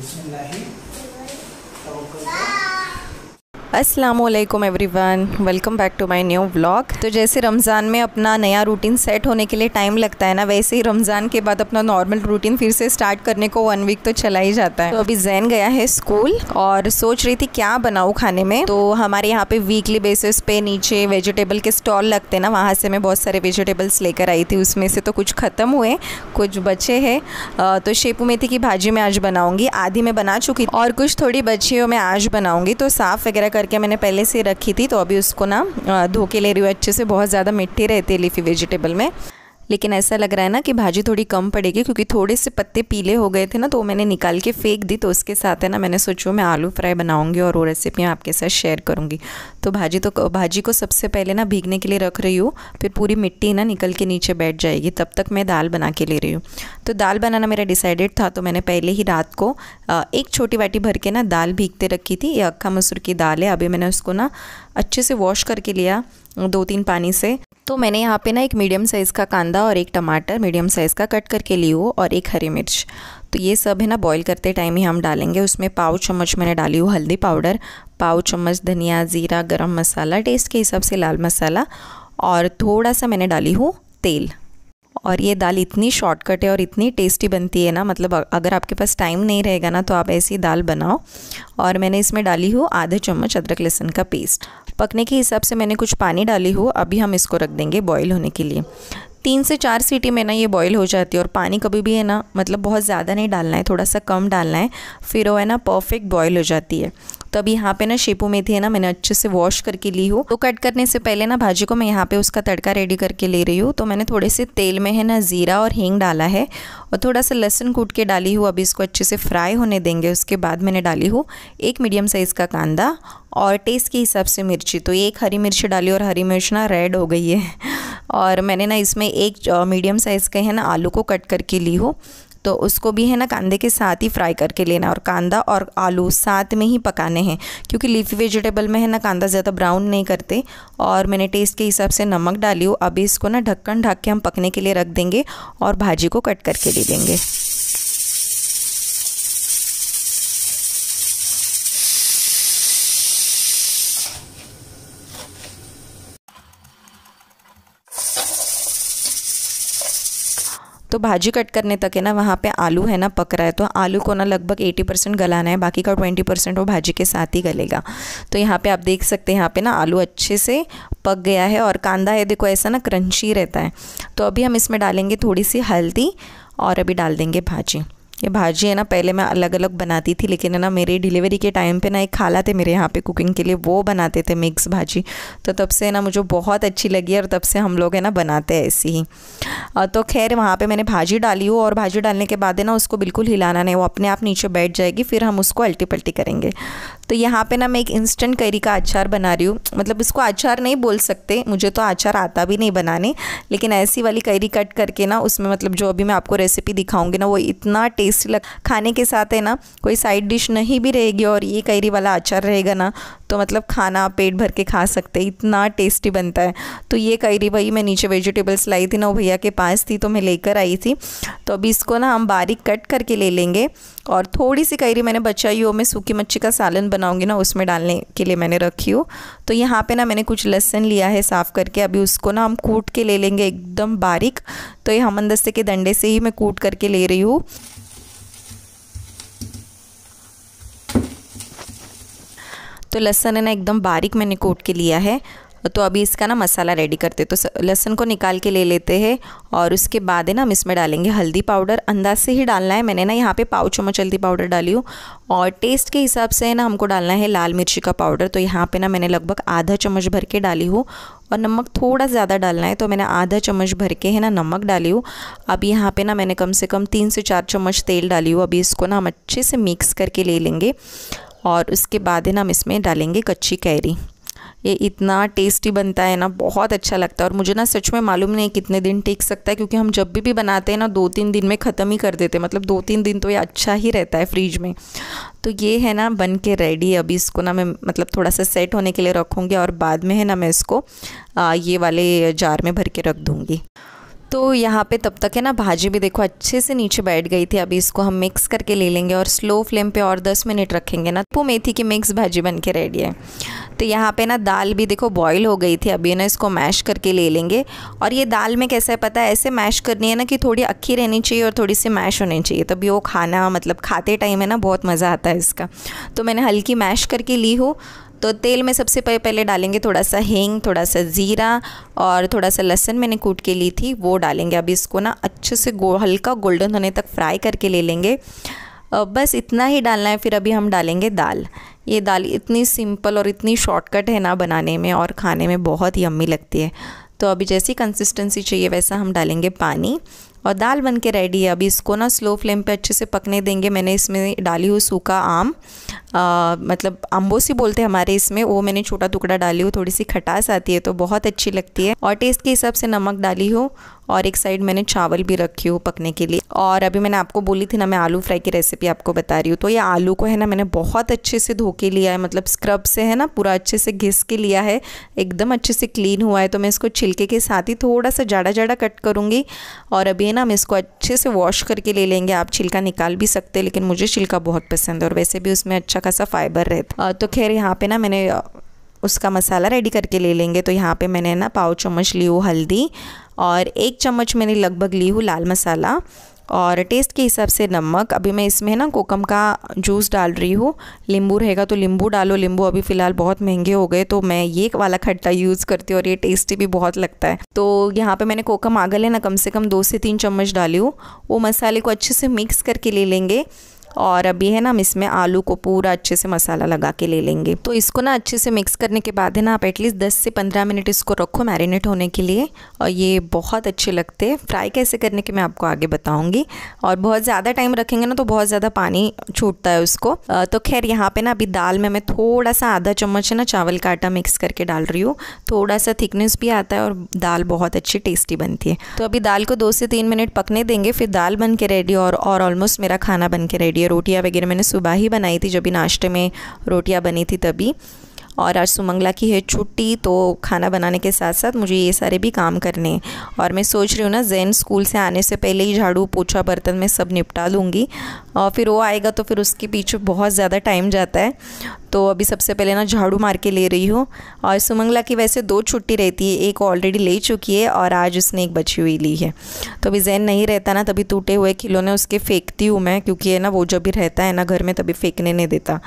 बिस्मिल्लाह असलम everyone welcome back to my new blog तो जैसे रमज़ान में अपना नया रूटीन सेट होने के लिए टाइम लगता है ना वैसे ही रमज़ान के बाद अपना नॉर्मल रूटीन फिर से स्टार्ट करने को वन वीक तो चला ही जाता है तो अभी जैन गया है स्कूल और सोच रही थी क्या बनाऊँ खाने में तो हमारे यहाँ पे वीकली बेसिस पे नीचे वेजिटेबल के स्टॉल लगते हैं ना वहाँ से मैं बहुत सारे वेजिटेबल्स लेकर आई थी उसमें से तो कुछ ख़त्म हुए कुछ बचे हैं तो शेपू मेथी की भाजी मैं आज बनाऊँगी आधी मैं बना चुकी और कुछ थोड़ी बची हो मैं आज बनाऊँगी तो साफ़ वगैरह करके मैंने पहले से रखी थी तो अभी उसको ना धो के ले रही हूँ अच्छे से बहुत ज़्यादा मिट्टी रहती है लीफी वेजिटेबल में लेकिन ऐसा लग रहा है ना कि भाजी थोड़ी कम पड़ेगी क्योंकि थोड़े से पत्ते पीले हो गए थे ना तो मैंने निकाल के फेंक दी तो उसके साथ है ना मैंने सोचो मैं आलू फ्राई बनाऊँगी और वो रेसिपी आपके साथ शेयर करूँगी तो भाजी तो भाजी को सबसे पहले ना भीगने के लिए रख रही हूँ फिर पूरी मिट्टी ना निकल के नीचे बैठ जाएगी तब तक मैं दाल बना के ले रही हूँ तो दाल बनाना मेरा डिसाइडेड था तो मैंने पहले ही रात को एक छोटी वाटी भर के ना दाल भीगते रखी थी ये अक्खा मसूर की दाल है अभी मैंने उसको ना अच्छे से वॉश करके लिया दो तीन पानी से तो मैंने यहाँ पे ना एक मीडियम साइज़ का कांदा और एक टमाटर मीडियम साइज़ का कट करके ली हो और एक हरी मिर्च तो ये सब है ना बॉईल करते टाइम ही हम डालेंगे उसमें पाव चम्मच मैंने डाली हूँ हल्दी पाउडर पाव चम्मच धनिया ज़ीरा गरम मसाला टेस्ट के हिसाब से लाल मसाला और थोड़ा सा मैंने डाली हूँ तेल और ये दाल इतनी शॉर्टकट है और इतनी टेस्टी बनती है ना मतलब अगर आपके पास टाइम नहीं रहेगा ना तो आप ऐसी दाल बनाओ और मैंने इसमें डाली हूँ आधा चम्मच अदरक लहसुन का पेस्ट पकने के हिसाब से मैंने कुछ पानी डाली हो अभी हम इसको रख देंगे बॉईल होने के लिए तीन से चार सीटी में ना ये बॉईल हो जाती है और पानी कभी भी है ना मतलब बहुत ज़्यादा नहीं डालना है थोड़ा सा कम डालना है फिर वो है ना परफेक्ट बॉईल हो जाती है तो अभी यहाँ पे ना शेपू मेथी है ना मैंने अच्छे से वॉश करके ली हूँ तो कट करने से पहले ना भाजी को मैं यहाँ पे उसका तड़का रेडी करके ले रही हूँ तो मैंने थोड़े से तेल में है ना ज़ीरा और हींग डाला है और थोड़ा सा लहसुन कूट के डाली हूँ अभी इसको अच्छे से फ्राई होने देंगे उसके बाद मैंने डाली हूँ एक मीडियम साइज़ का कांदा और टेस्ट के हिसाब से मिर्ची तो एक हरी मिर्ची डाली और हरी मिर्च ना रेड हो गई है और मैंने ना इसमें एक मीडियम साइज़ के है ना आलू को कट करके ली हो तो उसको भी है ना कांदे के साथ ही फ्राई करके लेना और कांदा और आलू साथ में ही पकाने हैं क्योंकि लीफी वेजिटेबल में है ना कांदा ज़्यादा ब्राउन नहीं करते और मैंने टेस्ट के हिसाब से नमक डाली हो अभी इसको ना ढक्कन ढक के हम पकने के लिए रख देंगे और भाजी को कट करके ले देंगे तो भाजी कट करने तक है ना वहाँ पे आलू है ना पक रहा है तो आलू को ना लगभग 80 परसेंट गलाना है बाकी का 20 परसेंट वो भाजी के साथ ही गलेगा तो यहाँ पे आप देख सकते हैं यहाँ पे ना आलू अच्छे से पक गया है और कांदा है देखो ऐसा ना क्रंची रहता है तो अभी हम इसमें डालेंगे थोड़ी सी हल्दी और अभी डाल देंगे भाजी ये भाजी है ना पहले मैं अलग अलग बनाती थी लेकिन है ना मेरे डिलीवरी के टाइम पे ना एक खाला थे मेरे यहाँ पे कुकिंग के लिए वो बनाते थे मिक्स भाजी तो तब से ना मुझे बहुत अच्छी लगी और तब से हम लोग है ना बनाते हैं ऐसी ही तो खैर वहाँ पे मैंने भाजी डाली हो और भाजी डालने के बाद है ना उसको बिल्कुल हिलाना नहीं वो अपने आप नीचे बैठ जाएगी फिर हम उसको अल्टी पल्टी करेंगे तो यहाँ पे ना मैं एक इंस्टेंट करी का अचार बना रही हूँ मतलब इसको अचार नहीं बोल सकते मुझे तो अचार आता भी नहीं बनाने लेकिन ऐसी वाली कैरी कट करके ना उसमें मतलब जो अभी मैं आपको रेसिपी दिखाऊंगी ना वो इतना टेस्टी लग खाने के साथ है ना कोई साइड डिश नहीं भी रहेगी और ये कैरी वाला अचार रहेगा ना तो मतलब खाना पेट भर के खा सकते इतना टेस्टी बनता है तो ये कैरी भाई मैं नीचे वेजिटेबल्स लाई थी ना वो भैया के पास थी तो मैं लेकर आई थी तो अभी इसको ना हम बारीक कट करके ले लेंगे और थोड़ी सी कैरी मैंने बचाई हो मैं सूखी मच्छी का सालन बनाऊँगी ना उसमें डालने के लिए मैंने रखी हो तो यहाँ पर ना मैंने कुछ लहसन लिया है साफ़ करके अभी उसको ना हम कूट के ले लेंगे एकदम बारीक तो ये हम अंदर के डंडे से ही मैं कूट करके ले रही हूँ तो लहसन है ना एकदम बारीक मैंने कोट के लिया है तो अभी इसका ना मसाला रेडी करते तो लहसन को निकाल के ले लेते हैं और उसके बाद है ना हम इसमें डालेंगे हल्दी पाउडर अंदाज से ही डालना है मैंने ना यहाँ पे पाव चम्मच हल्दी पाउडर डाली हूँ और टेस्ट के हिसाब से है ना हमको डालना है लाल मिर्ची का पाउडर तो यहाँ पे ना मैंने लगभग आधा चम्मच भर के डाली हूँ और नमक थोड़ा ज़्यादा डालना है तो मैंने आधा चम्मच भर के है ना नमक डाली हूँ अब यहाँ पर ना मैंने कम से कम तीन से चार चम्मच तेल डाली हूँ अभी इसको ना हम अच्छे से मिक्स करके ले लेंगे और उसके बाद है ना हम इसमें डालेंगे कच्ची कैरी ये इतना टेस्टी बनता है ना बहुत अच्छा लगता है और मुझे ना सच में मालूम नहीं कितने दिन टिक सकता है क्योंकि हम जब भी भी बनाते हैं ना दो तीन दिन में ख़त्म ही कर देते हैं मतलब दो तीन दिन तो ये अच्छा ही रहता है फ्रिज में तो ये है ना बन के रेडी अभी इसको ना मैं मतलब थोड़ा सा सेट होने के लिए रखूँगी और बाद में है ना मैं इसको आ, ये वाले जार में भर के रख दूँगी तो यहाँ पे तब तक है ना भाजी भी देखो अच्छे से नीचे बैठ गई थी अभी इसको हम मिक्स करके ले लेंगे और स्लो फ्लेम पे और 10 मिनट रखेंगे ना तो मेथी की मिक्स भाजी बन के रेडी है तो यहाँ पे ना दाल भी देखो बॉईल हो गई थी अभी ना इसको मैश करके ले लेंगे और ये दाल में कैसा है पता है ऐसे मैश करनी है ना कि थोड़ी अक्खी रहनी चाहिए और थोड़ी सी मैश होनी चाहिए तभी वो खाना मतलब खाते टाइम है ना बहुत मज़ा आता है इसका तो मैंने हल्की मैश करके ली हो तो तेल में सबसे पहले डालेंगे थोड़ा सा हींग थोड़ा सा ज़ीरा और थोड़ा सा लहसन मैंने कूट के ली थी वो डालेंगे अभी इसको ना अच्छे से गो, हल्का गोल्डन होने तक फ्राई करके ले लेंगे बस इतना ही डालना है फिर अभी हम डालेंगे दाल ये दाल इतनी सिंपल और इतनी शॉर्टकट है ना बनाने में और खाने में बहुत ही अम्मी लगती है तो अभी जैसी कंसिस्टेंसी चाहिए वैसा हम डालेंगे पानी और दाल बन के रेडी है अभी इसको ना स्लो फ्लेम पे अच्छे से पकने देंगे मैंने इसमें डाली हुई सूखा आम आ, मतलब अम्बोसी बोलते हैं हमारे इसमें वो मैंने छोटा टुकड़ा डाली हो थोड़ी सी खटास आती है तो बहुत अच्छी लगती है और टेस्ट के हिसाब से नमक डाली हो और एक साइड मैंने चावल भी रखी हूँ पकने के लिए और अभी मैंने आपको बोली थी ना मैं आलू फ्राई की रेसिपी आपको बता रही हूँ तो ये आलू को है ना मैंने बहुत अच्छे से धो के लिया है मतलब स्क्रब से है ना पूरा अच्छे से घिस के लिया है एकदम अच्छे से क्लीन हुआ है तो मैं इसको छिलके के साथ ही थोड़ा सा जाड़ा जाड़ा कट करूँगी और अभी है ना हम इसको अच्छे से वॉश करके ले लेंगे आप छिलका निकाल भी सकते हैं लेकिन मुझे छिलका बहुत पसंद है और वैसे भी उसमें अच्छा खासा फाइबर रहता तो खैर यहाँ पर ना मैंने उसका मसाला रेडी करके ले लेंगे तो यहाँ पे मैंने ना पाव चम्मच ली हूँ हल्दी और एक चम्मच मैंने लगभग ली हूँ लाल मसाला और टेस्ट के हिसाब से नमक अभी मैं इसमें ना कोकम का जूस डाल रही हूँ लींबू रहेगा तो लींबू डालो नींबू अभी फ़िलहाल बहुत महंगे हो गए तो मैं ये वाला खट्टा यूज़ करती हूँ और ये टेस्टी भी बहुत लगता है तो यहाँ पे मैंने कोकम आगल है ना कम से कम दो से तीन चम्मच डाली हूँ वो मसाले को अच्छे से मिक्स करके ले लेंगे और अभी है ना हम इसमें आलू को पूरा अच्छे से मसाला लगा के ले लेंगे तो इसको ना अच्छे से मिक्स करने के बाद है ना आप एटलीस्ट दस से पंद्रह मिनट इसको रखो मैरिनेट होने के लिए और ये बहुत अच्छे लगते हैं फ्राई कैसे करने के मैं आपको आगे बताऊँगी और बहुत ज़्यादा टाइम रखेंगे ना तो बहुत ज़्यादा पानी छूटता है उसको तो खैर यहाँ पर ना अभी दाल में मैं थोड़ा सा आधा चम्मच है ना चावल का आटा मिक्स करके डाल रही हूँ थोड़ा सा थिकनेस भी आता है और दाल बहुत अच्छी टेस्टी बनती है तो अभी दाल को दो से तीन मिनट पकने देंगे फिर दाल बन के रेडी और ऑलमोस्ट मेरा खाना बन के रेडी लिए रोटियाँ वगैरह मैंने सुबह ही बनाई थी जब भी नाश्ते में रोटियाँ बनी थी तभी और आज सुमंगला की है छुट्टी तो खाना बनाने के साथ साथ मुझे ये सारे भी काम करने हैं और मैं सोच रही हूँ ना जैन स्कूल से आने से पहले ही झाड़ू पोछा बर्तन में सब निपटा लूँगी और फिर वो आएगा तो फिर उसके पीछे बहुत ज़्यादा टाइम जाता है तो अभी सबसे पहले ना झाड़ू मार के ले रही हूँ और सुमंगला की वैसे दो छुट्टी रहती है एक ऑलरेडी ले चुकी है और आज उसने एक बची हुई ली है तो अभी जैन नहीं रहता ना तभी टूटे हुए खिलौने उसके फेंकती हूँ मैं क्योंकि है ना वो जब भी रहता है ना घर में तभी फेंकने नहीं देता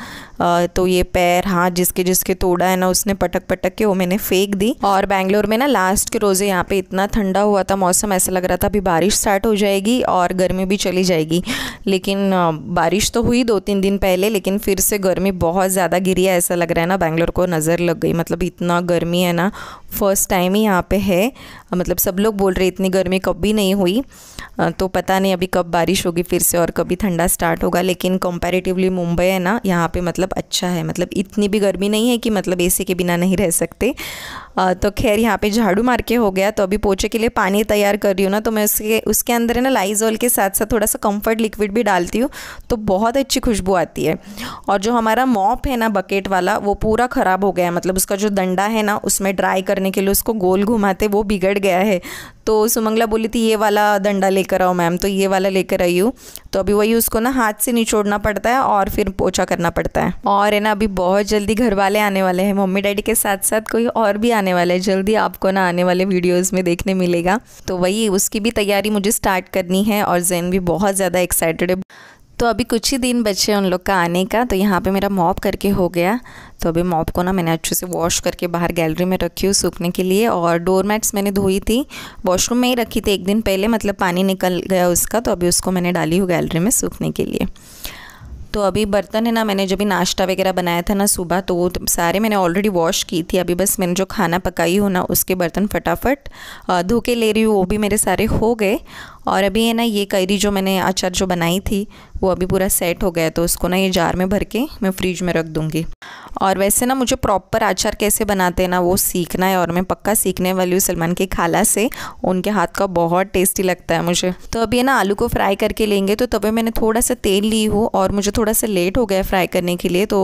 तो ये पैर हाथ जिसके जिसके तोड़ा है ना उसने पटक पटक के वो मैंने फेंक दी और बैंगलोर में ना लास्ट के रोज़े यहाँ पे इतना ठंडा हुआ था मौसम ऐसा लग रहा था अभी बारिश स्टार्ट हो जाएगी और गर्मी भी चली जाएगी लेकिन बारिश तो हुई दो तीन दिन पहले लेकिन फिर से गर्मी बहुत ज़्यादा गिरी है ऐसा लग रहा है ना बैंगलोर को नज़र लग गई मतलब इतना गर्मी है ना फर्स्ट टाइम ही यहाँ पे है मतलब सब लोग बोल रहे इतनी गर्मी कभी नहीं हुई तो पता नहीं अभी कब बारिश होगी फिर से और कभी ठंडा स्टार्ट होगा लेकिन कंपैरेटिवली मुंबई है ना यहाँ पे मतलब अच्छा है मतलब इतनी भी गर्मी नहीं है कि मतलब ए के बिना नहीं रह सकते तो खैर यहाँ पे झाड़ू मार के हो गया तो अभी पोछे के लिए पानी तैयार कर रही हूँ ना तो मैं उसके उसके अंदर है ना लाइजोल के साथ साथ थोड़ा सा कम्फर्ट लिक्विड भी डालती हूँ तो बहुत अच्छी खुशबू आती है और जो हमारा मॉप है ना बकेट वाला वो पूरा ख़राब हो गया मतलब उसका जो डंडा है ना उसमें ड्राई करने के लिए उसको गोल घुमाते वो बिगड़ गया है तो सुमंगला बोली थी ये वाला डंडा लेकर आओ मैम तो ये वाला लेकर आई हूँ तो अभी वही उसको ना हाथ से निचोड़ना पड़ता है और फिर पोछा करना पड़ता है और है ना अभी बहुत जल्दी घर वाले आने वाले हैं मम्मी डैडी के साथ साथ कोई और भी आने वाला है जल्दी आपको ना आने वाले वीडियोज़ में देखने मिलेगा तो वही उसकी भी तैयारी मुझे स्टार्ट करनी है और जैन भी बहुत ज़्यादा एक्साइटेड है तो अभी कुछ ही दिन बचे उन लोग का आने का तो यहाँ पे मेरा मॉप करके हो गया तो अभी मॉप को ना मैंने अच्छे से वॉश करके बाहर गैलरी में रखी हूँ सूखने के लिए और डोर मैट्स मैंने धोई थी वॉशरूम में ही रखी थी एक दिन पहले मतलब पानी निकल गया उसका तो अभी उसको मैंने डाली हूँ गैलरी में सूखने के लिए तो अभी बर्तन है ना मैंने जब भी नाश्ता वगैरह बनाया था ना सुबह तो वो सारे मैंने ऑलरेडी वॉश की थी अभी बस मैंने जो खाना पकाई हो ना उसके बर्तन फटाफट धो के ले रही हूँ वो भी मेरे सारे हो गए और अभी है ना ये कैरी जो मैंने अचार जो बनाई थी वो अभी पूरा सेट हो गया तो उसको ना ये जार में भर के मैं फ्रिज में रख दूँगी और वैसे ना मुझे प्रॉपर अचार कैसे बनाते हैं ना वो सीखना है और मैं पक्का सीखने वाली हूँ सलमान के खाला से उनके हाथ का बहुत टेस्टी लगता है मुझे तो अभी है ना आलू को फ्राई करके लेंगे तो तभी मैंने थोड़ा सा तेल ली हो और मुझे थोड़ा सा लेट हो गया फ्राई करने के लिए तो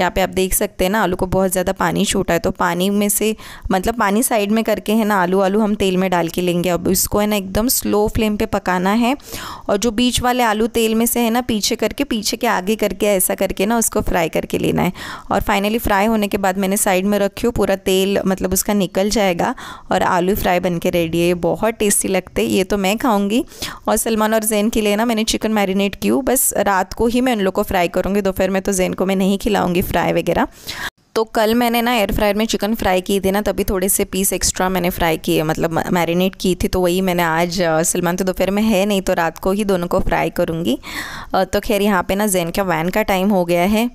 यहाँ पर आप देख सकते हैं ना आलू को बहुत ज़्यादा पानी छूटा है तो पानी में से मतलब पानी साइड में करके है ना आलू आलू हम तेल में डाल के लेंगे अब इसको है ना एकदम स्लो फ्लेम फ्लेम पे पकाना है और जो बीच वाले आलू तेल में से है ना पीछे करके पीछे के आगे करके ऐसा करके ना उसको फ्राई करके लेना है और फाइनली फ्राई होने के बाद मैंने साइड में रखी हूँ पूरा तेल मतलब उसका निकल जाएगा और आलू फ्राई बन के रेडी है ये बहुत टेस्टी लगते ये तो मैं खाऊँगी और सलमान और जैन के लिए ना मैंने चिकन मैरिनेट की बस रात को ही मैं उन लोग को फ्राई करूँगी दोपहर में तो जैन को मैं नहीं खिलाऊँगी फ्राई वगैरह तो कल मैंने ना एयर फ्रायर में चिकन फ्राई की थी ना तभी थोड़े से पीस एक्स्ट्रा मैंने फ्राई किए मतलब मैरिनेट की थी तो वही मैंने आज सलमान तो दोपहर में है नहीं तो रात को ही दोनों को फ्राई करूँगी तो खैर यहाँ पे ना जैन का वैन का टाइम हो गया है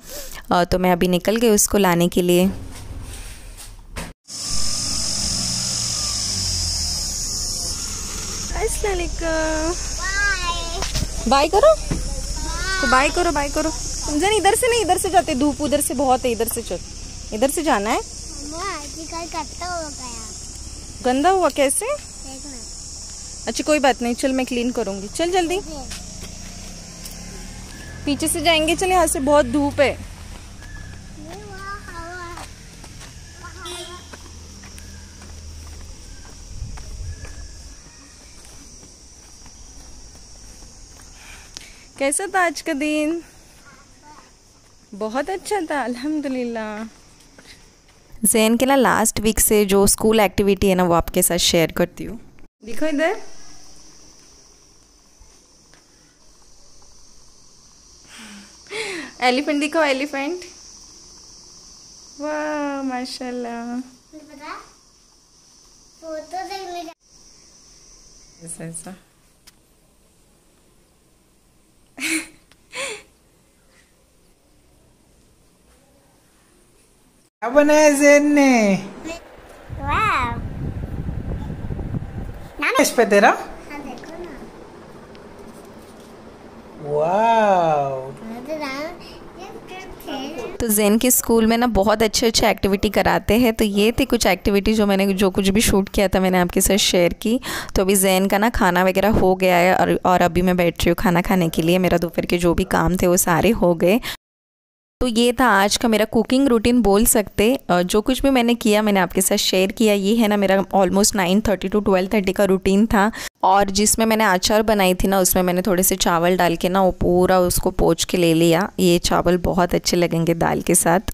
तो मैं अभी निकल गई उसको लाने के लिए बाय करो बाय तो करो बाय करो समझे इधर से नहीं इधर से जाते धूप उधर से बहुत है इधर से चल इधर से जाना है गंदा हुआ कैसे अच्छा कोई बात नहीं चल मैं क्लीन करूंगी चल जल्दी पीछे से जाएंगे चल यहाँ से बहुत धूप है कैसा था आज का दिन बहुत अच्छा था अल्हम्दुलिल्लाह जैन के ना लास्ट वीक से जो स्कूल एक्टिविटी है ना वो आपके साथ शेयर करती हूँ देखो इधर एलिफेंट दिखाओ एलिफेंट वाह माशाल्लाह ऐसा ऐसा Apa na Zen ne? Wow. इस पे तेरा? तो जेन के स्कूल में ना बहुत अच्छे अच्छे एक्टिविटी कराते हैं तो ये थी कुछ एक्टिविटी जो मैंने जो कुछ भी शूट किया था मैंने आपके साथ शेयर की तो अभी जैन का ना खाना वगैरह हो गया है और और अभी मैं बैठ रही हूँ खाना खाने के लिए मेरा दोपहर के जो भी काम थे वो सारे हो गए तो ये था आज का मेरा कुकिंग रूटीन बोल सकते जो कुछ भी मैंने किया मैंने आपके साथ शेयर किया ये है ना मेरा almost nine thirty to twelve thirty का रूटीन था और जिसमें मैंने अचार बनाई थी ना उसमें मैंने थोड़े से चावल डाल के ना वो पूरा उसको पोच के ले लिया ये चावल बहुत अच्छे लगेंगे दाल के साथ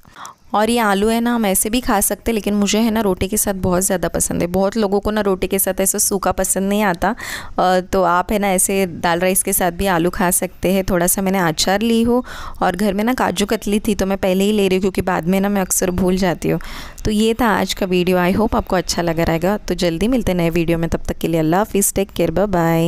और ये आलू है ना हम ऐसे भी खा सकते लेकिन मुझे है ना रोटी के साथ बहुत ज़्यादा पसंद है बहुत लोगों को ना रोटी के साथ ऐसा सूखा पसंद नहीं आता तो आप है ना ऐसे दाल राइस के साथ भी आलू खा सकते हैं थोड़ा सा मैंने अचार ली हो और घर में ना काजू कतली थी तो मैं पहले ही ले रही हूँ क्योंकि बाद में ना मैं अक्सर भूल जाती हूँ तो ये था आज का वीडियो आई होप आपको अच्छा लगा रहेगा तो जल्दी मिलते नए वीडियो में तब तक के लिए अल्लाह हाफिज़ टेक केयर बाय